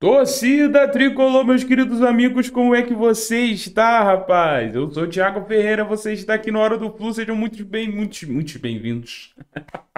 Torcida Tricolor, meus queridos amigos, como é que você está, rapaz? Eu sou o Thiago Ferreira, você está aqui no Hora do Flu, sejam muito bem, muito, muito bem-vindos.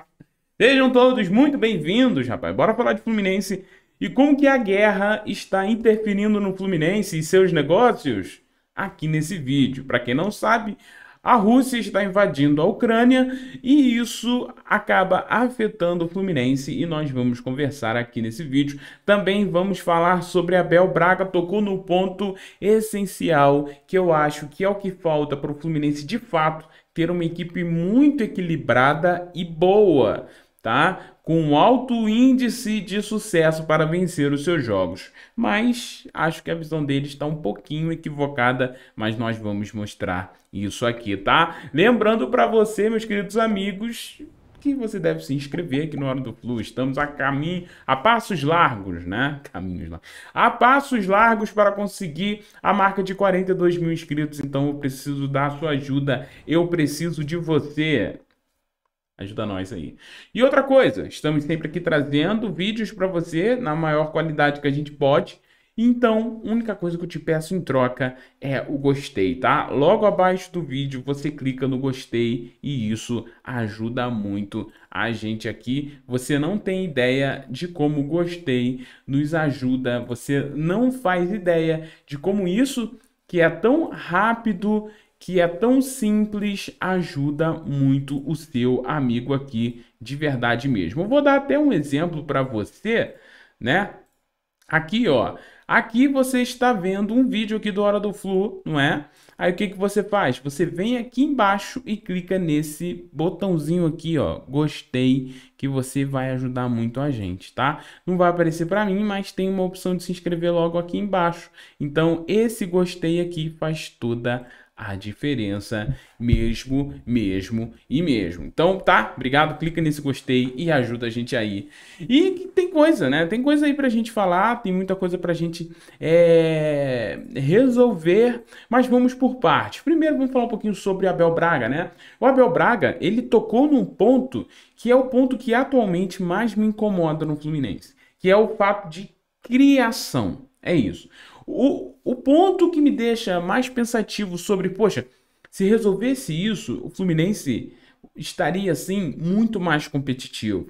sejam todos muito bem-vindos, rapaz. Bora falar de Fluminense e como que a guerra está interferindo no Fluminense e seus negócios? Aqui nesse vídeo. Para quem não sabe, a Rússia está invadindo a Ucrânia e isso acaba afetando o Fluminense e nós vamos conversar aqui nesse vídeo. Também vamos falar sobre Abel Braga, tocou no ponto essencial que eu acho que é o que falta para o Fluminense de fato ter uma equipe muito equilibrada e boa tá? Com alto índice de sucesso para vencer os seus jogos. Mas acho que a visão dele está um pouquinho equivocada, mas nós vamos mostrar isso aqui, tá? Lembrando para você, meus queridos amigos, que você deve se inscrever aqui no Hora do Flu. Estamos a caminho, a passos largos, né? Caminhos lá. A passos largos para conseguir a marca de 42 mil inscritos. Então eu preciso da sua ajuda. Eu preciso de você. Ajuda nós aí. E outra coisa, estamos sempre aqui trazendo vídeos para você na maior qualidade que a gente pode. Então, a única coisa que eu te peço em troca é o gostei, tá? Logo abaixo do vídeo você clica no gostei e isso ajuda muito a gente aqui. Você não tem ideia de como gostei nos ajuda, você não faz ideia de como isso que é tão rápido que é tão simples, ajuda muito o seu amigo aqui de verdade mesmo. Eu vou dar até um exemplo para você, né? Aqui, ó. Aqui você está vendo um vídeo aqui do Hora do Flu, não é? Aí o que, que você faz? Você vem aqui embaixo e clica nesse botãozinho aqui, ó, gostei, que você vai ajudar muito a gente, tá? Não vai aparecer para mim, mas tem uma opção de se inscrever logo aqui embaixo. Então, esse gostei aqui faz toda a a diferença mesmo, mesmo e mesmo. Então, tá? Obrigado, clica nesse gostei e ajuda a gente aí. E tem coisa, né? Tem coisa aí pra gente falar, tem muita coisa pra gente é, resolver, mas vamos por partes. Primeiro, vamos falar um pouquinho sobre Abel Braga, né? O Abel Braga, ele tocou num ponto que é o ponto que atualmente mais me incomoda no Fluminense, que é o fato de criação. É isso. O, o ponto que me deixa mais pensativo sobre, poxa, se resolvesse isso, o Fluminense estaria assim muito mais competitivo.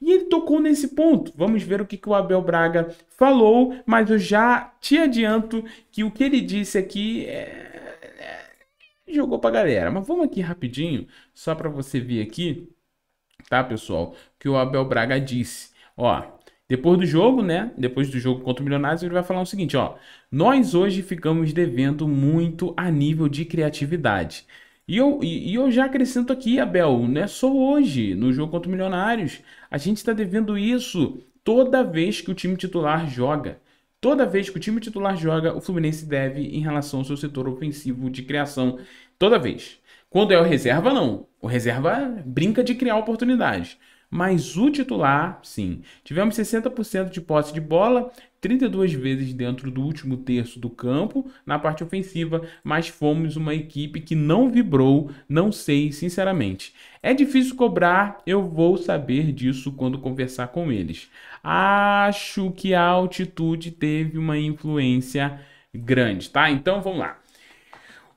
E ele tocou nesse ponto. Vamos ver o que, que o Abel Braga falou, mas eu já te adianto que o que ele disse aqui é... é jogou pra galera. Mas vamos aqui rapidinho, só para você ver aqui, tá, pessoal, que o Abel Braga disse. Ó, depois do jogo, né? Depois do jogo contra o Milionários, ele vai falar o seguinte, ó. Nós hoje ficamos devendo muito a nível de criatividade. E eu, e, eu já acrescento aqui, Abel, não é só hoje, no jogo contra o Milionários. A gente está devendo isso toda vez que o time titular joga. Toda vez que o time titular joga, o Fluminense deve em relação ao seu setor ofensivo de criação. Toda vez. Quando é o reserva, não. O reserva brinca de criar oportunidades mas o titular, sim. Tivemos 60% de posse de bola, 32 vezes dentro do último terço do campo na parte ofensiva, mas fomos uma equipe que não vibrou, não sei sinceramente. É difícil cobrar, eu vou saber disso quando conversar com eles. Acho que a altitude teve uma influência grande, tá? Então vamos lá.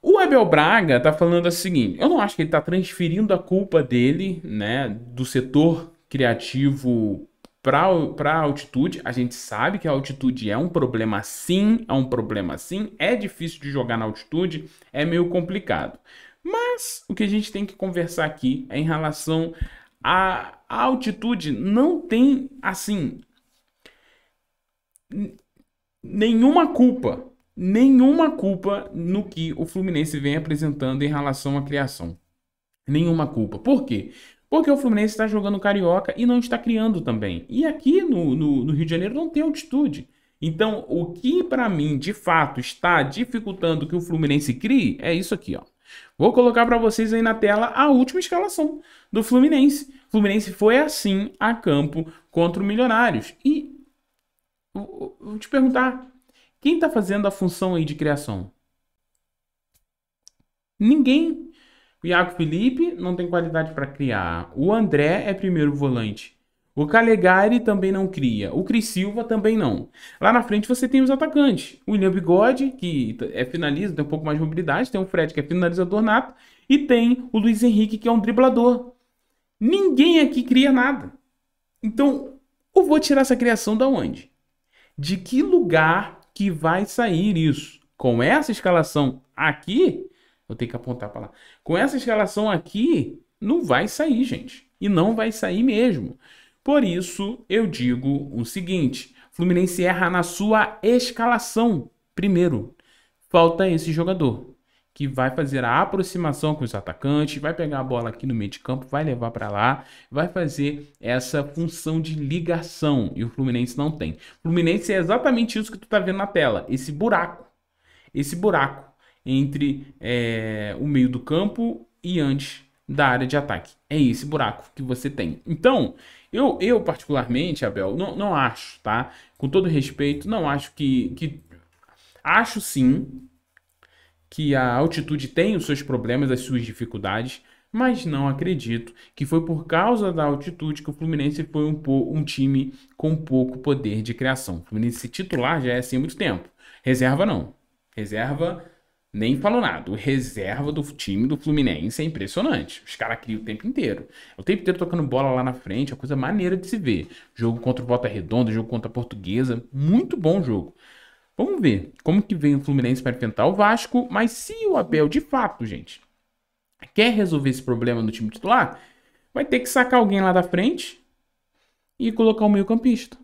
O Abel Braga tá falando o seguinte: eu não acho que ele tá transferindo a culpa dele, né, do setor criativo para a altitude. A gente sabe que a altitude é um problema sim, é um problema sim, é difícil de jogar na altitude, é meio complicado. Mas o que a gente tem que conversar aqui é em relação à altitude. Não tem, assim, nenhuma culpa nenhuma culpa no que o Fluminense vem apresentando em relação à criação. Nenhuma culpa. Por quê? Porque o Fluminense está jogando carioca e não está criando também. E aqui no, no, no Rio de Janeiro não tem altitude. Então, o que para mim de fato está dificultando que o Fluminense crie é isso aqui, ó. Vou colocar para vocês aí na tela a última escalação do Fluminense. O Fluminense foi assim a campo contra o Milionários. E vou te perguntar, quem está fazendo a função aí de criação? Ninguém. O Iago Felipe não tem qualidade para criar. O André é primeiro volante. O Calegari também não cria. O Cris Silva também não. Lá na frente você tem os atacantes. O William Bigode, que é finalista, tem um pouco mais de mobilidade. Tem o Fred, que é finalizador nato. E tem o Luiz Henrique, que é um driblador. Ninguém aqui cria nada. Então, eu vou tirar essa criação da onde? De que lugar que vai sair isso. Com essa escalação aqui, eu tenho que apontar para lá. Com essa escalação aqui, não vai sair, gente. E não vai sair mesmo. Por isso, eu digo o seguinte: Fluminense erra na sua escalação. Primeiro, falta esse jogador que vai fazer a aproximação com os atacantes, vai pegar a bola aqui no meio de campo, vai levar para lá, vai fazer essa função de ligação e o Fluminense não tem. O Fluminense é exatamente isso que tu tá vendo na tela, esse buraco, esse buraco entre é, o meio do campo e antes da área de ataque. É esse buraco que você tem. Então, eu, eu particularmente, Abel, não, não acho, tá? Com todo respeito, não acho que, que... Acho sim que a altitude tem os seus problemas, as suas dificuldades, mas não acredito que foi por causa da altitude que o Fluminense foi um, um time com pouco poder de criação. O Fluminense titular já é assim há muito tempo. Reserva não. Reserva nem falou nada. O reserva do time do Fluminense é impressionante. Os caras criam o tempo inteiro. É o tempo inteiro tocando bola lá na frente, é coisa maneira de se ver. Jogo contra o Volta Redonda, jogo contra a Portuguesa, muito bom jogo. Vamos ver como que vem o Fluminense para enfrentar o Vasco, mas se o Abel de fato, gente, quer resolver esse problema no time titular, vai ter que sacar alguém lá da frente e colocar um meio-campista.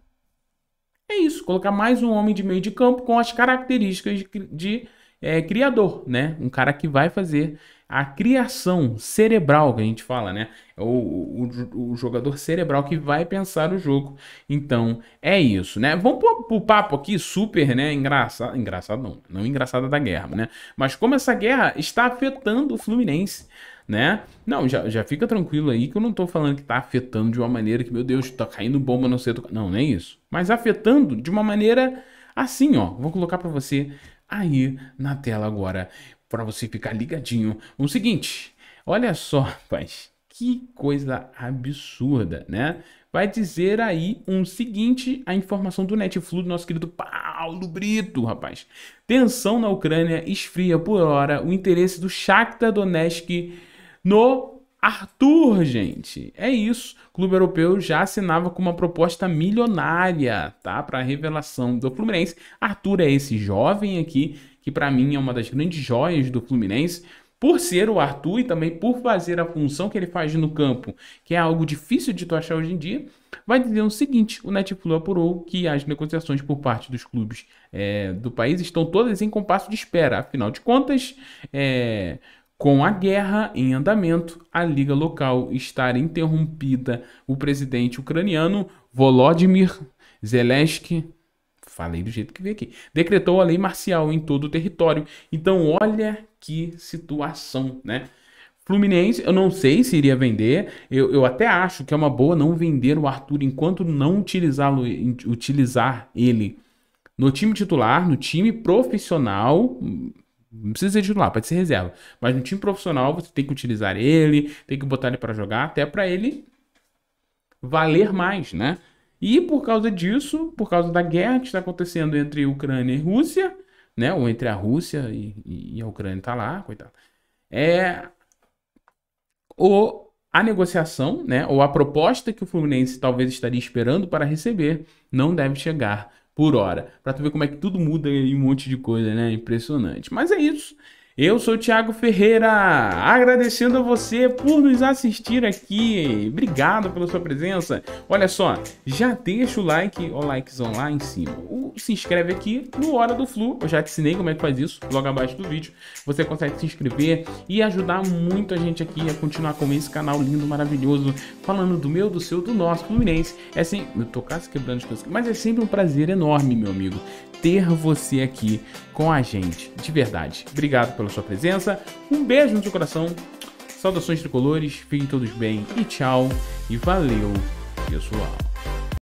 É isso, colocar mais um homem de meio de campo com as características de, de é, criador, né? Um cara que vai fazer a criação cerebral que a gente fala, né? É o, o, o, jogador cerebral que vai pensar o jogo. Então, é isso, né? Vamos pro, pro papo aqui super, né? Engraçado, engraçado não, não engraçada da guerra, né? Mas como essa guerra está afetando o Fluminense, né? Não, já, já fica tranquilo aí que eu não tô falando que tá afetando de uma maneira que, meu Deus, tá caindo bomba no centro. Não, não é isso. Mas afetando de uma maneira Assim, ó, vou colocar para você aí na tela agora, para você ficar ligadinho. O seguinte, olha só, rapaz, que coisa absurda, né? Vai dizer aí um seguinte a informação do Netflu do nosso querido Paulo Brito, rapaz. Tensão na Ucrânia esfria por hora o interesse do Shakhtar Donetsk no Arthur, gente, é isso. O clube europeu já assinava com uma proposta milionária, tá, para a revelação do Fluminense. Arthur é esse jovem aqui que para mim é uma das grandes joias do Fluminense, por ser o Arthur e também por fazer a função que ele faz no campo, que é algo difícil de tu achar hoje em dia, vai dizer o seguinte: o Netflix apurou que as negociações por parte dos clubes é, do país estão todas em compasso de espera. Afinal de contas, é, com a guerra em andamento, a liga local estar interrompida, o presidente ucraniano Volodymyr Zelensky, falei do jeito que veio aqui, decretou a lei marcial em todo o território. Então, olha que situação, né? Fluminense, eu não sei se iria vender. Eu, eu até acho que é uma boa não vender o Arthur enquanto não utilizá-lo, utilizar ele no time titular, no time profissional, não precisa ser titular, pode ser reserva. Mas no time profissional você tem que utilizar ele, tem que botar ele para jogar, até para ele valer mais, né? E por causa disso, por causa da guerra que está acontecendo entre Ucrânia e Rússia, né? Ou entre a Rússia e, e, a Ucrânia tá lá, coitado. É o a negociação, né, ou a proposta que o Fluminense talvez estaria esperando para receber, não deve chegar por hora. Para tu ver como é que tudo muda e um monte de coisa, né? Impressionante. Mas é isso. Eu sou o Thiago Ferreira, agradecendo a você por nos assistir aqui. Obrigado pela sua presença. Olha só, já deixa o like, o likezão lá em cima. se inscreve aqui no Hora do Flu. Eu já te ensinei como é que faz isso logo abaixo do vídeo. Você consegue se inscrever e ajudar muito a gente aqui a continuar com esse canal lindo, maravilhoso, falando do meu, do seu, do nosso Fluminense. É assim, eu tô quase quebrando as coisas, mas é sempre um prazer enorme, meu amigo, ter você aqui com a gente. De verdade. Obrigado pela sua presença. Um beijo no seu coração. Saudações tricolores, fiquem todos bem e tchau. E valeu, pessoal.